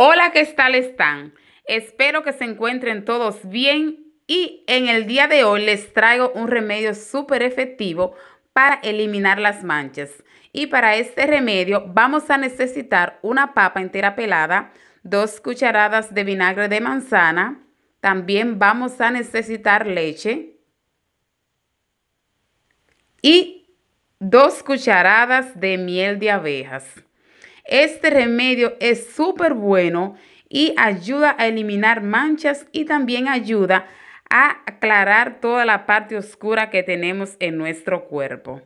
Hola, ¿qué tal están? Espero que se encuentren todos bien y en el día de hoy les traigo un remedio súper efectivo para eliminar las manchas. Y para este remedio vamos a necesitar una papa entera pelada, dos cucharadas de vinagre de manzana, también vamos a necesitar leche y dos cucharadas de miel de abejas. Este remedio es súper bueno y ayuda a eliminar manchas y también ayuda a aclarar toda la parte oscura que tenemos en nuestro cuerpo.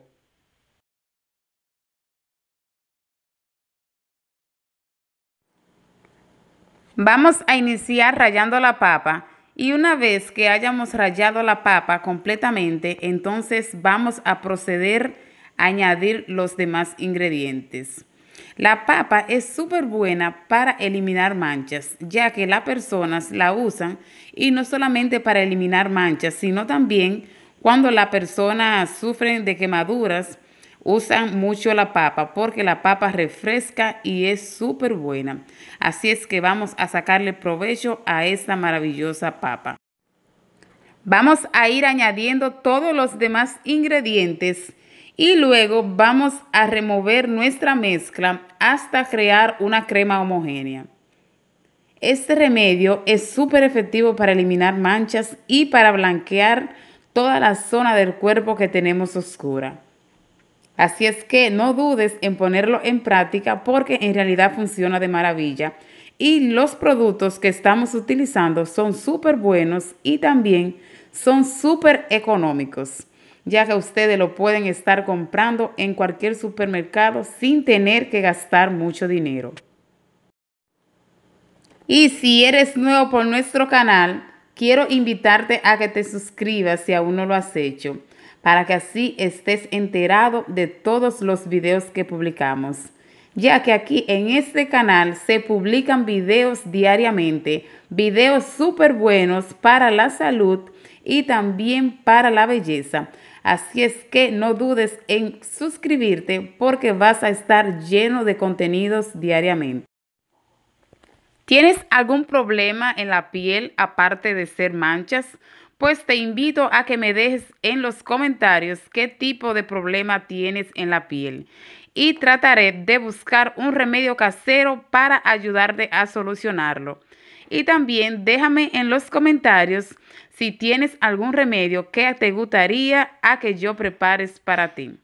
Vamos a iniciar rayando la papa y una vez que hayamos rayado la papa completamente, entonces vamos a proceder a añadir los demás ingredientes. La papa es súper buena para eliminar manchas, ya que las personas la usan y no solamente para eliminar manchas, sino también cuando las personas sufren de quemaduras, usan mucho la papa porque la papa refresca y es súper buena. Así es que vamos a sacarle provecho a esta maravillosa papa. Vamos a ir añadiendo todos los demás ingredientes y luego vamos a remover nuestra mezcla hasta crear una crema homogénea. Este remedio es súper efectivo para eliminar manchas y para blanquear toda la zona del cuerpo que tenemos oscura. Así es que no dudes en ponerlo en práctica porque en realidad funciona de maravilla. Y los productos que estamos utilizando son súper buenos y también son súper económicos ya que ustedes lo pueden estar comprando en cualquier supermercado sin tener que gastar mucho dinero. Y si eres nuevo por nuestro canal, quiero invitarte a que te suscribas si aún no lo has hecho, para que así estés enterado de todos los videos que publicamos, ya que aquí en este canal se publican videos diariamente, videos súper buenos para la salud y también para la belleza. Así es que no dudes en suscribirte porque vas a estar lleno de contenidos diariamente. ¿Tienes algún problema en la piel aparte de ser manchas? Pues te invito a que me dejes en los comentarios qué tipo de problema tienes en la piel y trataré de buscar un remedio casero para ayudarte a solucionarlo. Y también déjame en los comentarios si tienes algún remedio que te gustaría a que yo prepares para ti.